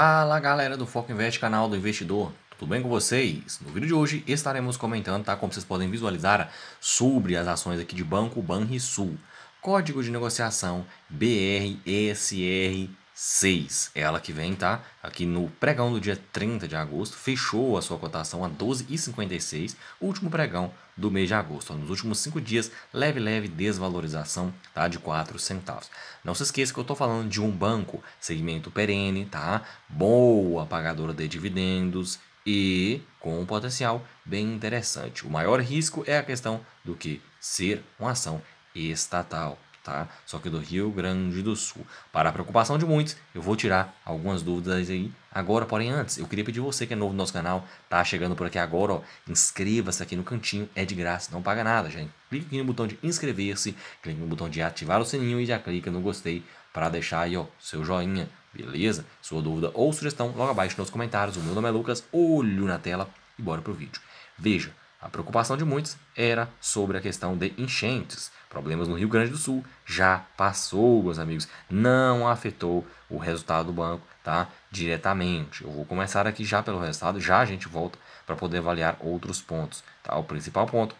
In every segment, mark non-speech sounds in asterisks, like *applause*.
Fala galera do Foco Invest, canal do investidor. Tudo bem com vocês? No vídeo de hoje estaremos comentando, tá, como vocês podem visualizar, sobre as ações aqui de Banco Banrisul. Código de negociação BRSR6. É ela que vem, tá? Aqui no pregão do dia 30 de agosto, fechou a sua cotação a 12,56, último pregão do mês de agosto. Nos últimos cinco dias, leve, leve desvalorização tá? de 4 centavos. Não se esqueça que eu estou falando de um banco, segmento perene, tá? boa pagadora de dividendos e com um potencial bem interessante. O maior risco é a questão do que ser uma ação estatal tá? Só que do Rio Grande do Sul. Para a preocupação de muitos, eu vou tirar algumas dúvidas aí agora, porém antes, eu queria pedir você que é novo no nosso canal, tá chegando por aqui agora, inscreva-se aqui no cantinho, é de graça, não paga nada, já clica aqui no botão de inscrever-se, clica no botão de ativar o sininho e já clica no gostei para deixar aí, ó, seu joinha, beleza? Sua dúvida ou sugestão logo abaixo nos comentários. O meu nome é Lucas, olho na tela e bora pro vídeo. Veja, a preocupação de muitos era sobre a questão de enchentes. Problemas no Rio Grande do Sul já passou, meus amigos. Não afetou o resultado do banco, tá? Diretamente. Eu vou começar aqui já pelo resultado, já a gente volta para poder avaliar outros pontos, tá? O principal ponto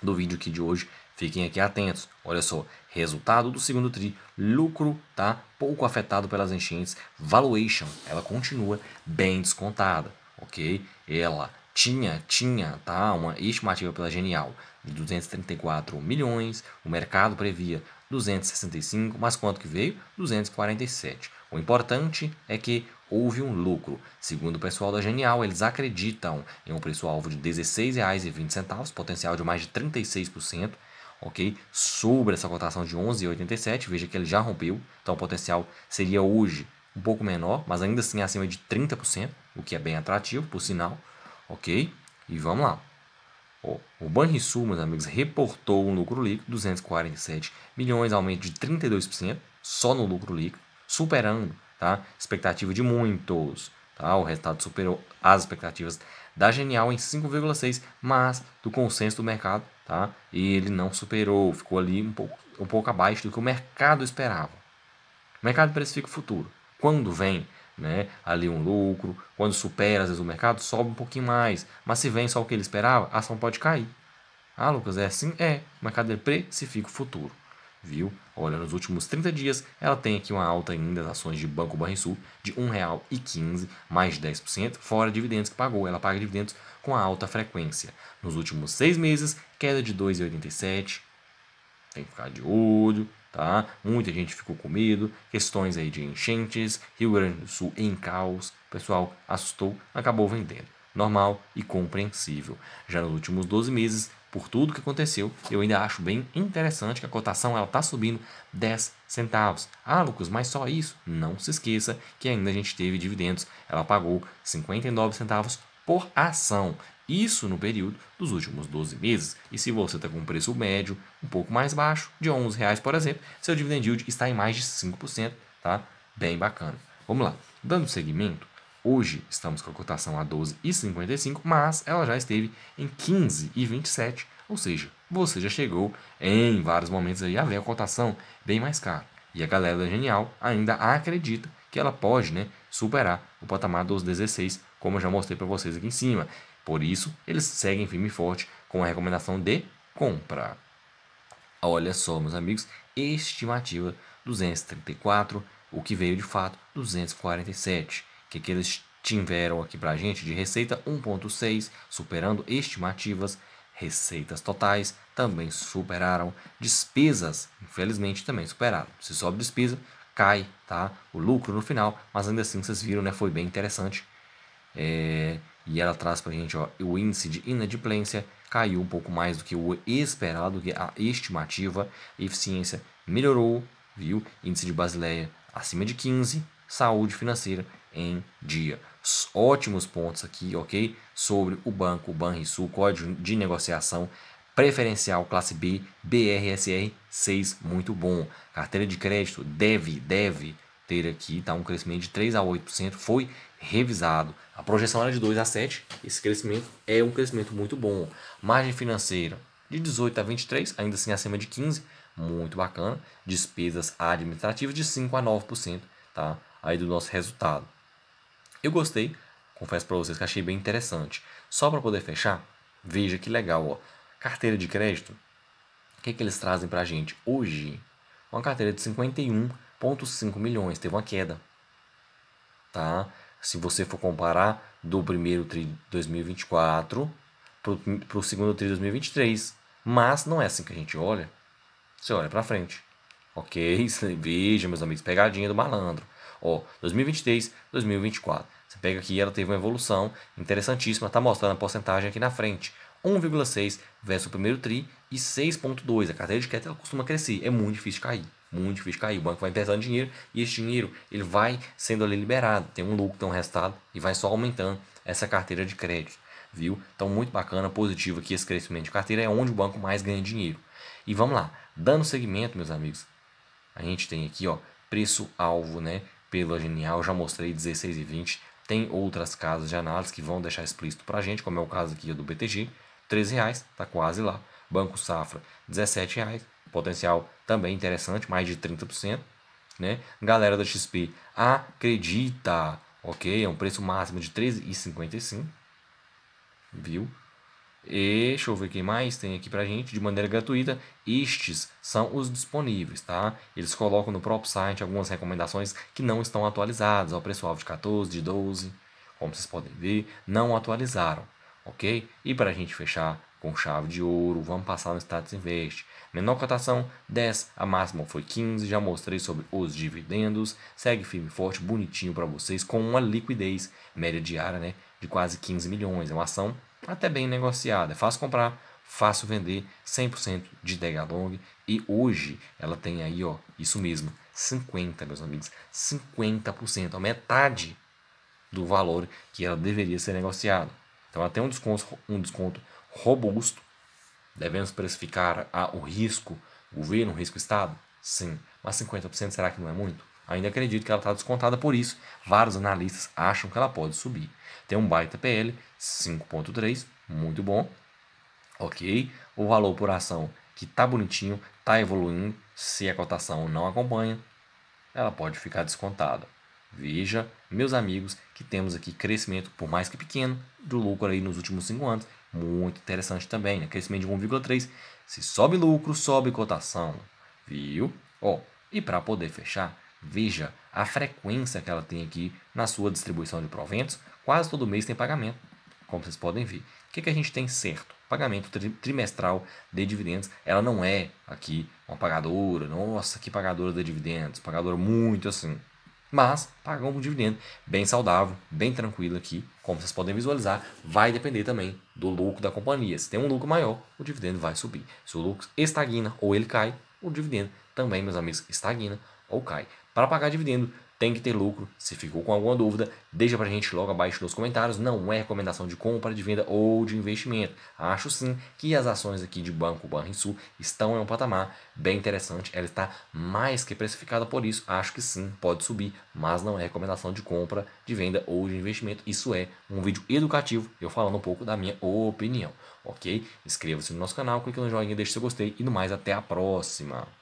do vídeo aqui de hoje, fiquem aqui atentos. Olha só, resultado do segundo tri, lucro, tá? Pouco afetado pelas enchentes, valuation, ela continua bem descontada, OK? Ela tinha, tinha, tá, uma estimativa pela Genial de 234 milhões, o mercado previa 265, mas quanto que veio? 247. O importante é que houve um lucro. Segundo o pessoal da Genial, eles acreditam em um preço-alvo de R$16,20, potencial de mais de 36%, ok? Sobre essa cotação de 11,87, veja que ele já rompeu, então o potencial seria hoje um pouco menor, mas ainda assim acima de 30%, o que é bem atrativo, por sinal ok? E vamos lá. O Banrisul, meus amigos, reportou um lucro líquido, 247 milhões, aumento de 32% só no lucro líquido, superando tá? expectativa de muitos. Tá? O resultado superou as expectativas da Genial em 5,6, mas do consenso do mercado, tá? E ele não superou, ficou ali um pouco, um pouco abaixo do que o mercado esperava. O mercado precifica o futuro. Quando vem né? ali um lucro, quando supera às vezes o mercado, sobe um pouquinho mais, mas se vem só o que ele esperava, a ação pode cair. Ah, Lucas, é assim? É, o mercado precifica o futuro, viu? Olha, nos últimos 30 dias, ela tem aqui uma alta ainda das ações de Banco Banrisul de R$ 1,15, mais 10%, fora dividendos que pagou, ela paga dividendos com alta frequência. Nos últimos seis meses, queda de 2,87%, tem que ficar de olho, tá? Muita gente ficou com medo, questões aí de enchentes, Rio Grande do Sul em caos, o pessoal assustou, acabou vendendo. Normal e compreensível. Já nos últimos 12 meses, por tudo que aconteceu, eu ainda acho bem interessante que a cotação ela está subindo 10 centavos. Ah, Lucas, mas só isso? Não se esqueça que ainda a gente teve dividendos. Ela pagou 59 centavos por ação. Isso no período dos últimos 12 meses. E se você está com um preço médio um pouco mais baixo, de 11 reais, por exemplo, seu dividend yield está em mais de 5%, tá? Bem bacana. Vamos lá. Dando seguimento, hoje estamos com a cotação a 12,55, mas ela já esteve em 15,27, ou seja, você já chegou em vários momentos aí a ver a cotação bem mais cara. E a galera da Genial ainda acredita que ela pode né, superar o patamar dos 16, como eu já mostrei para vocês aqui em cima. Por isso, eles seguem firme e forte com a recomendação de compra. Olha só, meus amigos, estimativa 234, o que veio de fato 247, que, que eles tiveram aqui para a gente de receita 1.6, superando estimativas, receitas totais também superaram, despesas, infelizmente, também superaram. Se sobe despesa, cai tá? o lucro no final, mas ainda assim vocês viram, né? foi bem interessante. É, e ela traz para a gente, ó, o índice de inadimplência caiu um pouco mais do que o esperado, que a estimativa, eficiência melhorou, viu? Índice de Basileia acima de 15, saúde financeira em dia. Ótimos pontos aqui, ok? Sobre o banco, o Banrisul, código de negociação preferencial classe B, BRSR 6, muito bom. Carteira de crédito deve, deve ter aqui, tá? Um crescimento de 3 a 8%, foi revisado. A projeção era de 2 a 7. Esse crescimento é um crescimento muito bom. Margem financeira de 18 a 23, ainda assim acima de 15, muito bacana. Despesas administrativas de 5 a 9%, tá? Aí do nosso resultado. Eu gostei, confesso para vocês que achei bem interessante. Só para poder fechar, veja que legal, ó. Carteira de crédito, o que, é que eles trazem para a gente hoje? Uma carteira de 51,5 milhões, teve uma queda, tá? se você for comparar do primeiro TRI 2024 para o segundo TRI 2023. Mas não é assim que a gente olha. Você olha para frente. Ok? *laughs* Veja, meus amigos, pegadinha do malandro. Ó, 2023, 2024. Você pega aqui, ela teve uma evolução interessantíssima. Está mostrando a porcentagem aqui na frente. 1,6 versus o primeiro TRI e 6,2. A carteira de crédito ela costuma crescer, é muito difícil cair. Muito difícil cair. O banco vai emprestando dinheiro e esse dinheiro ele vai sendo ali liberado. Tem um lucro, tem um e vai só aumentando essa carteira de crédito. Viu? Então, muito bacana, positivo aqui esse crescimento de carteira. É onde o banco mais ganha dinheiro. E vamos lá, dando segmento, meus amigos. A gente tem aqui, ó, preço-alvo, né? Pela Genial, já mostrei 16 e 20. Tem outras casas de análise que vão deixar explícito para gente, como é o caso aqui do BTG, 13 reais, está quase lá. Banco Safra, 17 reais, potencial também interessante, mais de 30%. Né? Galera da XP, acredita, ok? É um preço máximo de 13,55, viu? E deixa eu ver quem mais tem aqui pra gente de maneira gratuita. Estes são os disponíveis, tá? Eles colocam no próprio site algumas recomendações que não estão atualizadas, o preço-alvo de 14, de 12, como vocês podem ver, não atualizaram ok? E para a gente fechar com chave de ouro, vamos passar no status invest. Menor cotação 10, a máxima foi 15, já mostrei sobre os dividendos, segue firme forte, bonitinho para vocês, com uma liquidez média diária né, de quase 15 milhões, é uma ação até bem negociada, é fácil comprar, fácil vender, 100% de Degalong e hoje ela tem aí, ó, isso mesmo, 50, meus amigos, 50%, a metade do valor que ela deveria ser negociada. Então ela tem um desconto, um desconto robusto. Devemos precificar a, o risco governo, risco Estado? Sim. Mas 50% será que não é muito? Ainda acredito que ela está descontada por isso. Vários analistas acham que ela pode subir. Tem um baita PL, 5.3, muito bom. Ok. O valor por ação que está bonitinho, está evoluindo. Se a cotação não acompanha, ela pode ficar descontada. Veja, meus amigos, que temos aqui crescimento, por mais que pequeno, do lucro aí nos últimos cinco anos. Muito interessante também, né? Crescimento de 1,3. Se sobe lucro, sobe cotação. Viu? Ó, e para poder fechar, veja a frequência que ela tem aqui na sua distribuição de proventos. Quase todo mês tem pagamento, como vocês podem ver. O que, que a gente tem certo? Pagamento tri trimestral de dividendos. Ela não é aqui uma pagadora. Nossa, que pagadora de dividendos. Pagadora muito assim mas pagam um dividendo bem saudável, bem tranquilo aqui, como vocês podem visualizar, vai depender também do lucro da companhia. Se tem um lucro maior, o dividendo vai subir. Se o lucro estagna ou ele cai, o dividendo também, meus amigos, estagna ou cai. Para pagar dividendo, tem que ter lucro. Se ficou com alguma dúvida, deixa a gente logo abaixo nos comentários. Não é recomendação de compra, de venda ou de investimento. Acho sim que as ações aqui de Banco Banrisul estão em um patamar bem interessante. Ela está mais que precificada por isso. Acho que sim, pode subir, mas não é recomendação de compra, de venda ou de investimento. Isso é um vídeo educativo, eu falando um pouco da minha opinião, ok? Inscreva-se no nosso canal, clique no joinha, deixe seu gostei e no mais, até a próxima!